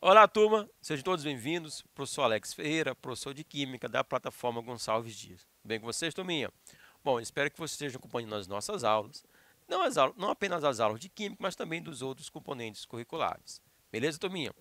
Olá, turma. Sejam todos bem-vindos. Professor Alex Ferreira, professor de Química da plataforma Gonçalves Dias. Bem com vocês, turminha? Bom, espero que vocês estejam acompanhando as nossas aulas. Não, as aulas, não apenas as aulas de Química, mas também dos outros componentes curriculares. Beleza, turminha?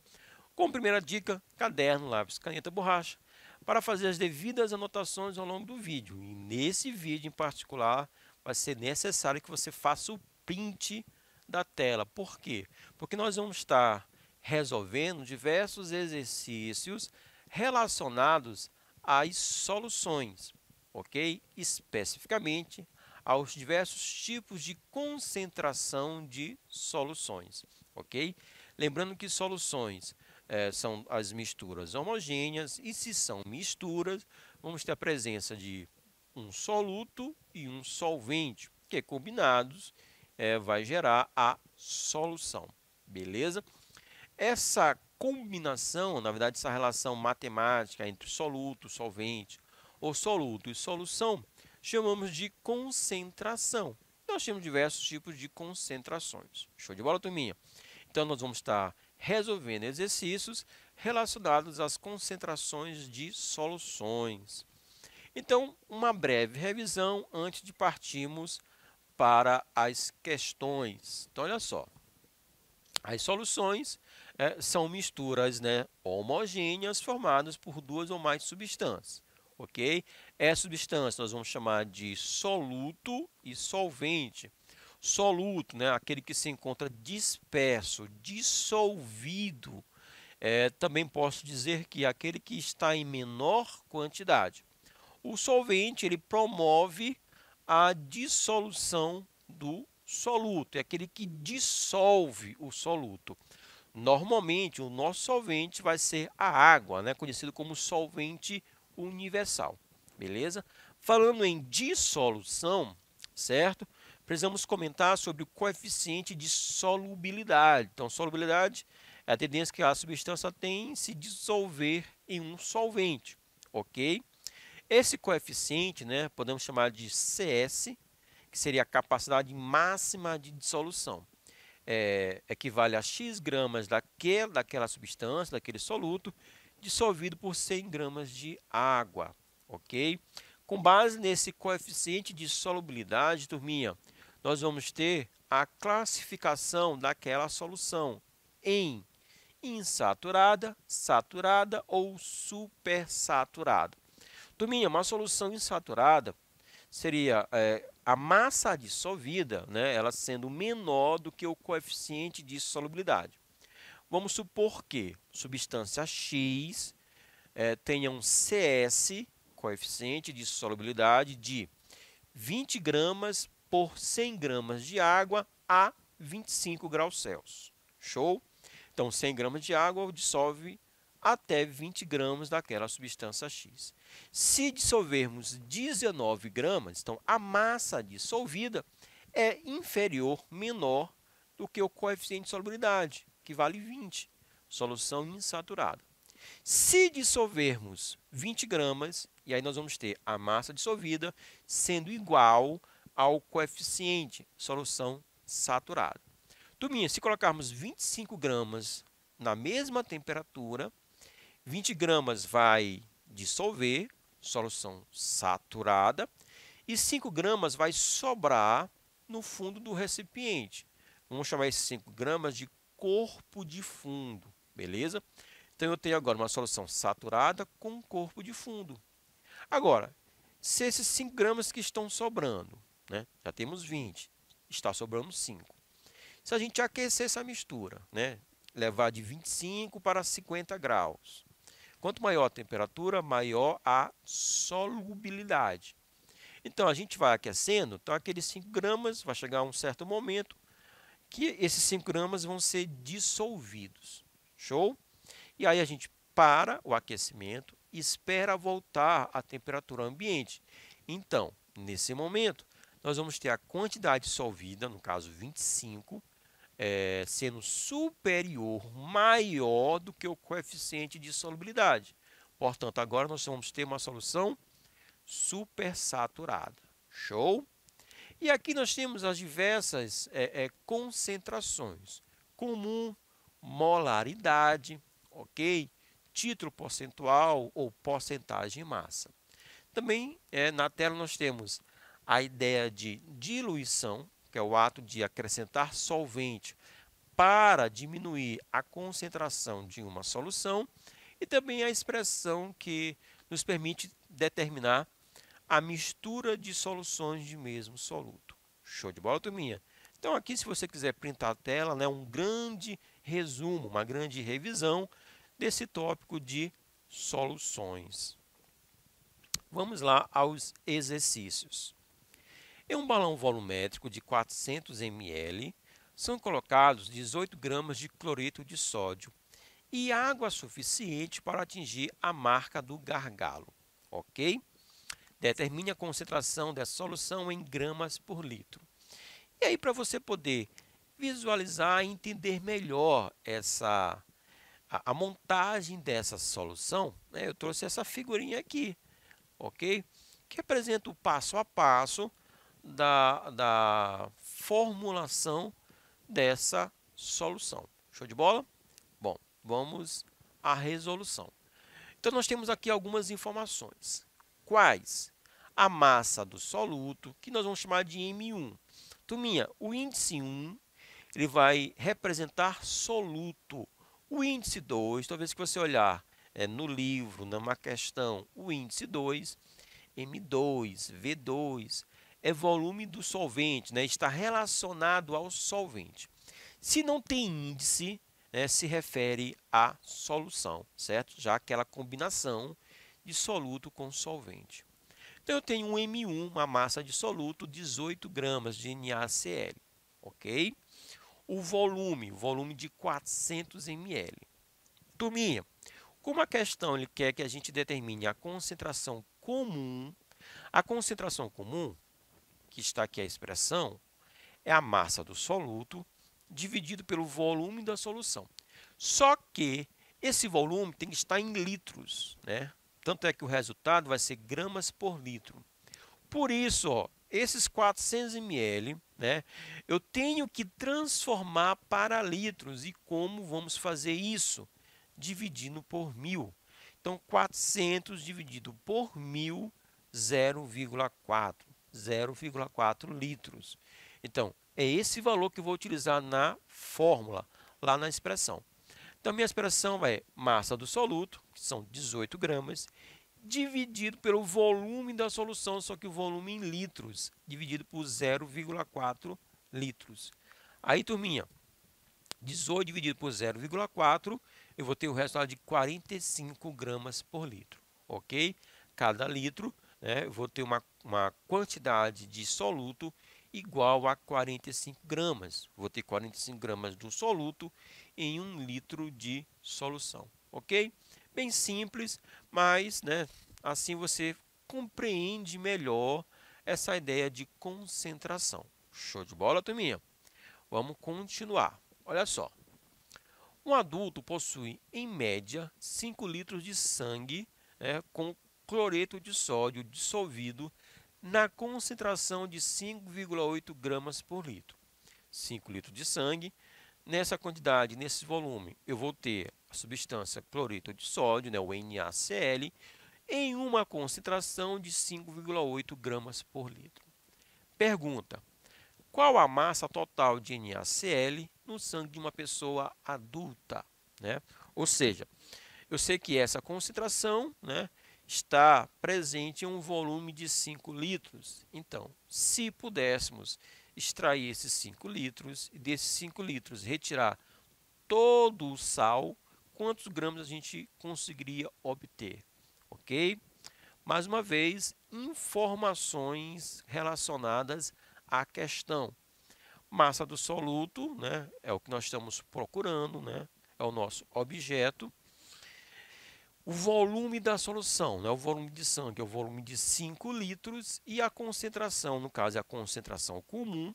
Como primeira dica, caderno, lápis, caneta, borracha para fazer as devidas anotações ao longo do vídeo. E nesse vídeo em particular, vai ser necessário que você faça o print da tela. Por quê? Porque nós vamos estar resolvendo diversos exercícios relacionados às soluções, ok? Especificamente aos diversos tipos de concentração de soluções, ok? Lembrando que soluções é, são as misturas homogêneas, e se são misturas, vamos ter a presença de um soluto e um solvente, que combinados é, vai gerar a solução. Beleza? Essa combinação, na verdade, essa relação matemática entre soluto, solvente, ou soluto e solução, chamamos de concentração. Nós temos diversos tipos de concentrações. Show de bola, turminha? Então, nós vamos estar resolvendo exercícios relacionados às concentrações de soluções. Então, uma breve revisão antes de partirmos para as questões. Então, olha só. As soluções é, são misturas né, homogêneas formadas por duas ou mais substâncias. ok? Essa é substância nós vamos chamar de soluto e solvente. Soluto, né, aquele que se encontra disperso, dissolvido, é, também posso dizer que aquele que está em menor quantidade. O solvente ele promove a dissolução do soluto, é aquele que dissolve o soluto. Normalmente, o nosso solvente vai ser a água, né? conhecido como solvente universal. Beleza? Falando em dissolução, certo? precisamos comentar sobre o coeficiente de solubilidade. Então, solubilidade é a tendência que a substância tem em se dissolver em um solvente, ok? Esse coeficiente, né, podemos chamar de CS, que seria a capacidade máxima de dissolução. É, equivale a x gramas daquela, daquela substância, daquele soluto, dissolvido por 100 gramas de água, ok? Com base nesse coeficiente de solubilidade, turminha, nós vamos ter a classificação daquela solução em insaturada, saturada ou supersaturada. Turminha, uma solução insaturada seria é, a massa dissolvida, né, ela sendo menor do que o coeficiente de solubilidade. Vamos supor que substância X é, tenha um CS, coeficiente de solubilidade, de 20 gramas por 100 gramas de água a 25 graus Celsius. Show? Então, 100 gramas de água dissolve até 20 gramas daquela substância X. Se dissolvermos 19 gramas, então a massa dissolvida é inferior, menor do que o coeficiente de solubilidade, que vale 20, solução insaturada. Se dissolvermos 20 gramas, e aí nós vamos ter a massa dissolvida sendo igual ao coeficiente, solução saturada. Turminha, se colocarmos 25 gramas na mesma temperatura, 20 gramas vai dissolver, solução saturada, e 5 gramas vai sobrar no fundo do recipiente. Vamos chamar esses 5 gramas de corpo de fundo, beleza? Então, eu tenho agora uma solução saturada com corpo de fundo. Agora, se esses 5 gramas que estão sobrando né? Já temos 20, está sobrando 5. Se a gente aquecer essa mistura, né? levar de 25 para 50 graus, quanto maior a temperatura, maior a solubilidade. Então a gente vai aquecendo, então aqueles 5 gramas vai chegar a um certo momento que esses 5 gramas vão ser dissolvidos. Show? E aí a gente para o aquecimento e espera voltar à temperatura ambiente. Então, nesse momento, nós vamos ter a quantidade solvida, no caso 25, é, sendo superior, maior do que o coeficiente de solubilidade. Portanto, agora nós vamos ter uma solução supersaturada. Show? E aqui nós temos as diversas é, é, concentrações. Comum, molaridade, ok? Título percentual ou porcentagem massa. Também é, na tela nós temos a ideia de diluição, que é o ato de acrescentar solvente para diminuir a concentração de uma solução, e também a expressão que nos permite determinar a mistura de soluções de mesmo soluto. Show de bola, turminha? Então, aqui, se você quiser printar a tela, né, um grande resumo, uma grande revisão desse tópico de soluções. Vamos lá aos exercícios. Em um balão volumétrico de 400 ml, são colocados 18 gramas de cloreto de sódio e água suficiente para atingir a marca do gargalo, ok? Determine a concentração dessa solução em gramas por litro. E aí, para você poder visualizar e entender melhor essa, a, a montagem dessa solução, né, eu trouxe essa figurinha aqui, ok? Que apresenta o passo a passo da, da formulação dessa solução. Show de bola? Bom, vamos à resolução. Então, nós temos aqui algumas informações. Quais? A massa do soluto, que nós vamos chamar de M1. Tuminha, o índice 1 ele vai representar soluto. O índice 2, talvez que você olhar é, no livro, numa questão, o índice 2, M2, V2, é volume do solvente, né? está relacionado ao solvente. Se não tem índice, né, se refere à solução, certo? Já aquela combinação de soluto com solvente. Então, eu tenho um M1, uma massa de soluto, 18 gramas de NaCl, ok? O volume, volume de 400 ml. Turminha, como a questão ele quer que a gente determine a concentração comum, a concentração comum que está aqui a expressão é a massa do soluto dividido pelo volume da solução. Só que esse volume tem que estar em litros, né? Tanto é que o resultado vai ser gramas por litro. Por isso, ó, esses 400 ml, né, eu tenho que transformar para litros. E como vamos fazer isso? Dividindo por mil. Então, 400 dividido por mil, 0,4. 0,4 litros. Então, é esse valor que eu vou utilizar na fórmula, lá na expressão. Então, minha expressão é massa do soluto, que são 18 gramas, dividido pelo volume da solução, só que o volume em litros, dividido por 0,4 litros. Aí, turminha, 18 dividido por 0,4, eu vou ter o resultado de 45 gramas por litro, ok? Cada litro né, vou ter uma, uma quantidade de soluto igual a 45 gramas. Vou ter 45 gramas de um soluto em um litro de solução, ok? Bem simples, mas né, assim você compreende melhor essa ideia de concentração. Show de bola, turminha? Vamos continuar. Olha só. Um adulto possui, em média, 5 litros de sangue né, com cloreto de sódio dissolvido na concentração de 5,8 gramas por litro. 5 litros de sangue. Nessa quantidade, nesse volume, eu vou ter a substância cloreto de sódio, né, o NaCl, em uma concentração de 5,8 gramas por litro. Pergunta: qual a massa total de NaCl no sangue de uma pessoa adulta? Né? Ou seja, eu sei que essa concentração né, está presente em um volume de 5 litros. Então, se pudéssemos extrair esses 5 litros e desses 5 litros retirar todo o sal, quantos gramas a gente conseguiria obter? Ok? Mais uma vez, informações relacionadas à questão. Massa do soluto né, é o que nós estamos procurando, né, é o nosso objeto o volume da solução, né, o volume de sangue é o volume de 5 litros e a concentração, no caso é a concentração comum,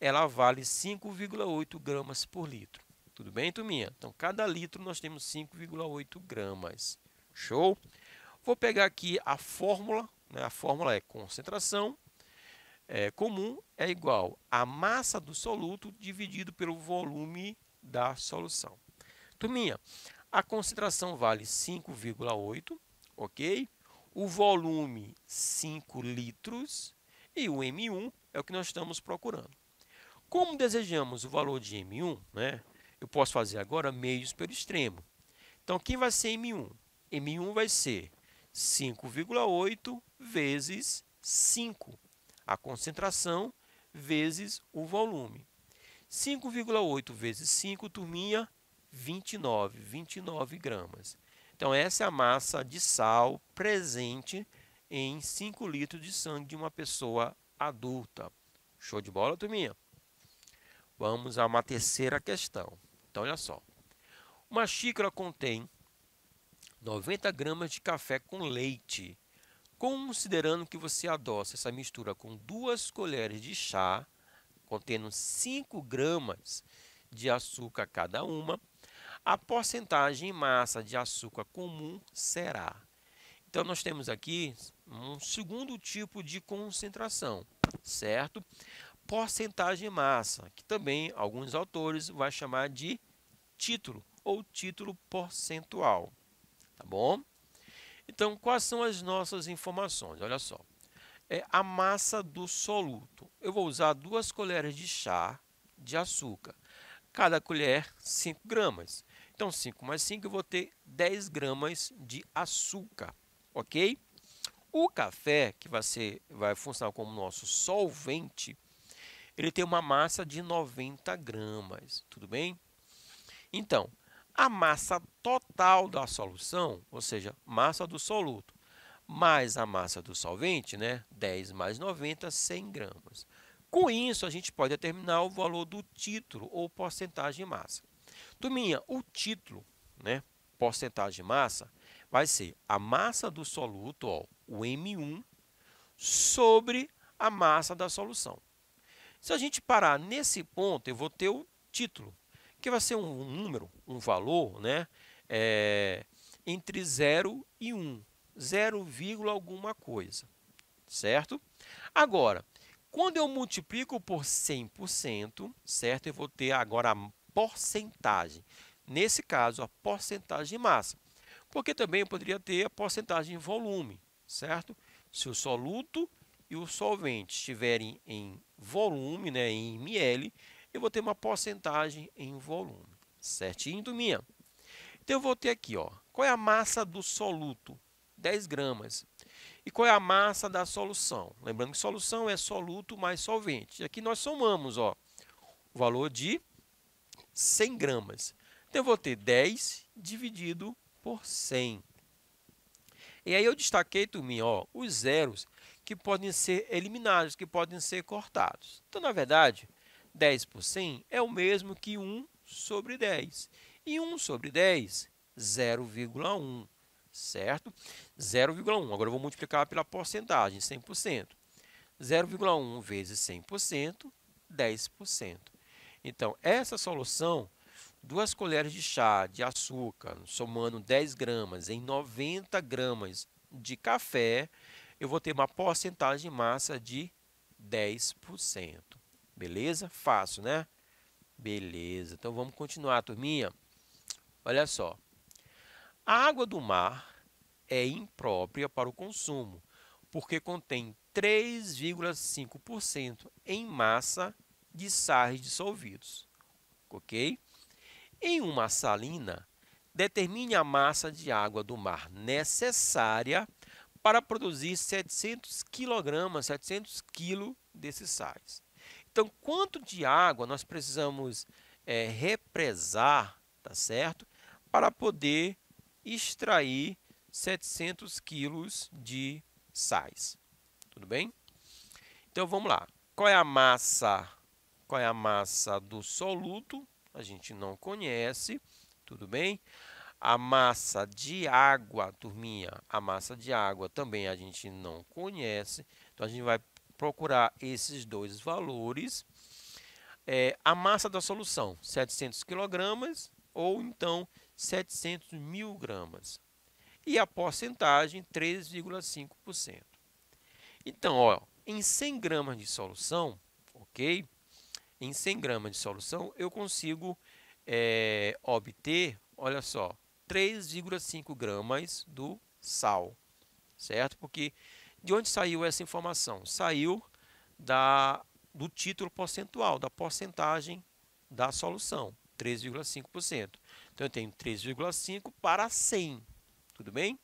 ela vale 5,8 gramas por litro. Tudo bem, Tuminha? Então, cada litro nós temos 5,8 gramas. Show? Vou pegar aqui a fórmula. Né? A fórmula é concentração é, comum é igual a massa do soluto dividido pelo volume da solução. Tuminha, a concentração vale 5,8, ok? O volume 5 litros e o M1 é o que nós estamos procurando. Como desejamos o valor de M1, né, eu posso fazer agora meios pelo extremo. Então, quem vai ser M1? M1 vai ser 5,8 vezes 5, a concentração vezes o volume. 5,8 vezes 5, turminha, 29, 29 gramas. Então, essa é a massa de sal presente em 5 litros de sangue de uma pessoa adulta. Show de bola, turminha? Vamos a uma terceira questão. Então, olha só. Uma xícara contém 90 gramas de café com leite. Considerando que você adoça essa mistura com duas colheres de chá, contendo 5 gramas de açúcar cada uma, a porcentagem em massa de açúcar comum será. Então, nós temos aqui um segundo tipo de concentração, certo? Porcentagem em massa, que também alguns autores vão chamar de título ou título percentual, tá bom? Então, quais são as nossas informações? Olha só, é a massa do soluto. Eu vou usar duas colheres de chá de açúcar, cada colher 5 gramas. Então, 5 mais 5, eu vou ter 10 gramas de açúcar, ok? O café, que vai, ser, vai funcionar como nosso solvente, ele tem uma massa de 90 gramas, tudo bem? Então, a massa total da solução, ou seja, massa do soluto, mais a massa do solvente, né? 10 mais 90, 100 gramas. Com isso, a gente pode determinar o valor do título ou porcentagem de massa. Turminha, o título, né, porcentagem de massa, vai ser a massa do soluto, ó, o M1, sobre a massa da solução. Se a gente parar nesse ponto, eu vou ter o título, que vai ser um número, um valor, né, é, entre 0 e 1, 0, alguma coisa, certo? Agora, quando eu multiplico por 100%, certo? Eu vou ter agora a porcentagem. Nesse caso, a porcentagem de massa. Porque também eu poderia ter a porcentagem em volume, certo? Se o soluto e o solvente estiverem em volume, né, em ml, eu vou ter uma porcentagem em volume. Certinho, turminha? Então, eu vou ter aqui, ó, qual é a massa do soluto? 10 gramas. E qual é a massa da solução? Lembrando que solução é soluto mais solvente. E aqui nós somamos ó, o valor de 100 gramas. Então, eu vou ter 10 dividido por 100. E aí eu destaquei, turminha, ó, os zeros que podem ser eliminados, que podem ser cortados. Então, na verdade, 10 por 100 é o mesmo que 1 sobre 10. E 1 sobre 10, 0,1, certo? 0,1. Agora, eu vou multiplicar pela porcentagem, 100%. 0,1 vezes 100%, 10%. Então, essa solução, duas colheres de chá de açúcar, somando 10 gramas em 90 gramas de café, eu vou ter uma porcentagem de massa de 10%. Beleza? Fácil, né? Beleza. Então, vamos continuar, turminha. Olha só. A água do mar é imprópria para o consumo, porque contém 3,5% em massa de sais dissolvidos. Ok? Em uma salina, determine a massa de água do mar necessária para produzir 700 kg, 700 kg desses sais. Então, quanto de água nós precisamos é, represar, tá certo? Para poder extrair 700 quilos de sais. Tudo bem? Então, vamos lá. Qual é a massa qual é a massa do soluto? A gente não conhece, tudo bem? A massa de água, turminha, a massa de água também a gente não conhece. Então, a gente vai procurar esses dois valores. É, a massa da solução, 700 kg ou então 700 mil gramas. E a porcentagem, 3,5%. Então, ó, em 100 gramas de solução, ok? em 100 gramas de solução, eu consigo é, obter, olha só, 3,5 gramas do sal, certo? Porque de onde saiu essa informação? Saiu da, do título percentual, da porcentagem da solução, 3,5%. Então, eu tenho 3,5 para 100, tudo bem?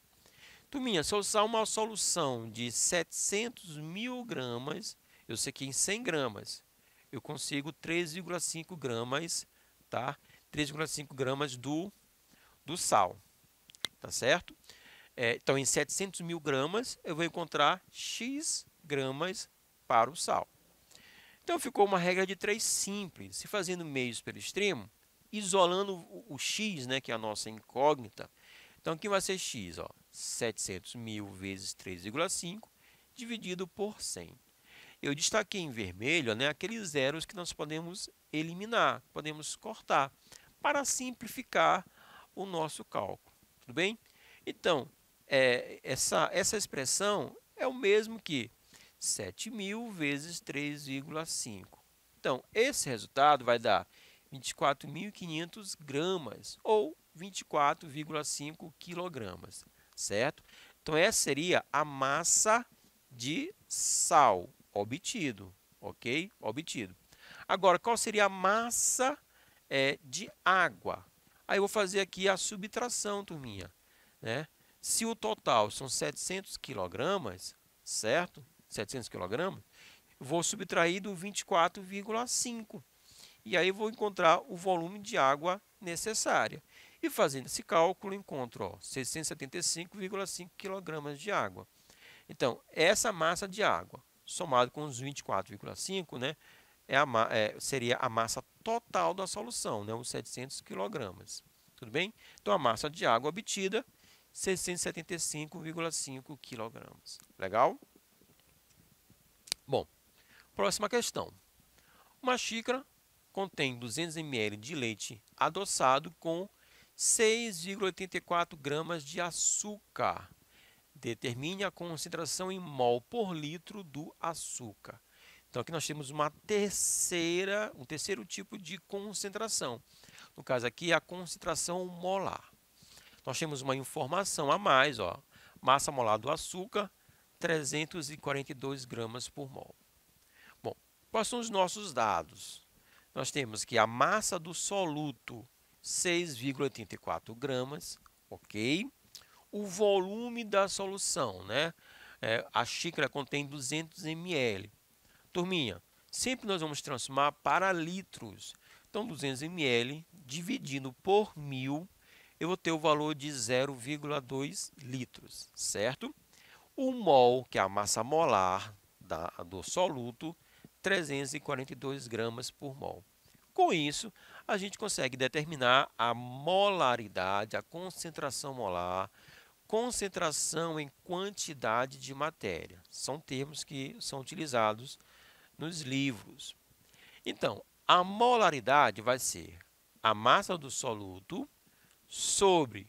tu se eu usar uma solução de 700 mil gramas, eu sei que em 100 gramas, eu consigo 3,5 gramas, tá? 3,5 gramas do, do sal, tá certo? É, então, em 700 mil gramas, eu vou encontrar X gramas para o sal. Então, ficou uma regra de três simples. Se fazendo meios pelo extremo, isolando o, o X, né, que é a nossa incógnita, então, aqui vai ser X, ó, 700 mil vezes 3,5 dividido por 100. Eu destaquei em vermelho né, aqueles zeros que nós podemos eliminar, podemos cortar, para simplificar o nosso cálculo. Tudo bem? Então, é, essa, essa expressão é o mesmo que 7.000 vezes 3,5. Então, esse resultado vai dar 24.500 gramas ou 24,5 quilogramas, certo? Então, essa seria a massa de sal, obtido, ok? Obtido. Agora, qual seria a massa é, de água? Aí eu vou fazer aqui a subtração, turminha. Né? Se o total são 700 quilogramas, certo? 700 quilogramas, vou subtrair do 24,5. E aí vou encontrar o volume de água necessária. E fazendo esse cálculo, encontro 675,5 quilogramas de água. Então, essa massa de água somado com os 24,5, né, é a, é, seria a massa total da solução, né, os 700 kg. Tudo bem? Então, a massa de água obtida, 675,5 kg. Legal? Bom, próxima questão. Uma xícara contém 200 ml de leite adoçado com 6,84 gramas de açúcar. Determine a concentração em mol por litro do açúcar. Então, aqui nós temos uma terceira, um terceiro tipo de concentração. No caso aqui, é a concentração molar. Nós temos uma informação a mais, ó, massa molar do açúcar, 342 gramas por mol. Bom, quais são os nossos dados? Nós temos que a massa do soluto, 6,84 gramas, ok? o volume da solução, né? É, a xícara contém 200 ml. Turminha, sempre nós vamos transformar para litros. Então, 200 ml dividido por mil, eu vou ter o valor de 0,2 litros, certo? O mol, que é a massa molar da, do soluto, 342 gramas por mol. Com isso, a gente consegue determinar a molaridade, a concentração molar concentração em quantidade de matéria. São termos que são utilizados nos livros. Então, a molaridade vai ser a massa do soluto sobre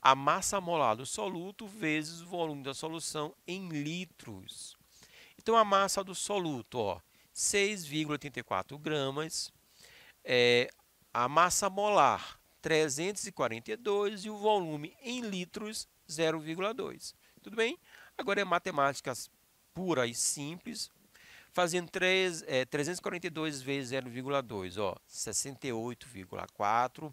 a massa molar do soluto vezes o volume da solução em litros. Então, a massa do soluto, ó, 6,84 gramas. É, a massa molar, 342. E o volume em litros, 0,2. Tudo bem? Agora é matemática pura e simples. Fazendo 3, é, 342 vezes 0,2, ó, 68,4.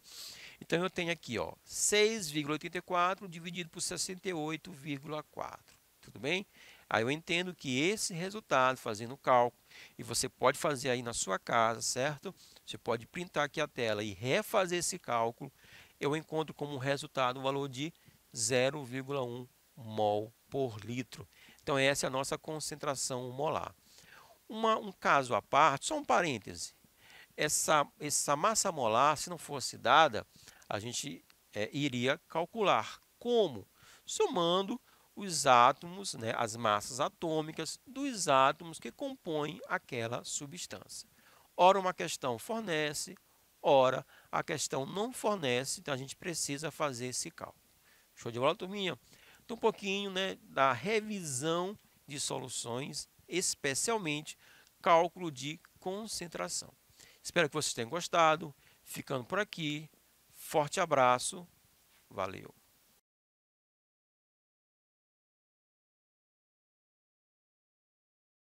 Então eu tenho aqui, ó, 6,84 dividido por 68,4. Tudo bem? Aí eu entendo que esse resultado, fazendo o cálculo, e você pode fazer aí na sua casa, certo? Você pode printar aqui a tela e refazer esse cálculo, eu encontro como resultado um valor de 0,1 mol por litro. Então, essa é a nossa concentração molar. Uma, um caso à parte, só um parêntese. Essa, essa massa molar, se não fosse dada, a gente é, iria calcular como? Somando os átomos, né, as massas atômicas dos átomos que compõem aquela substância. Ora, uma questão fornece, ora, a questão não fornece, então a gente precisa fazer esse cálculo. Show de bola, turminha? Então, um pouquinho né, da revisão de soluções, especialmente cálculo de concentração. Espero que vocês tenham gostado. Ficando por aqui. Forte abraço. Valeu.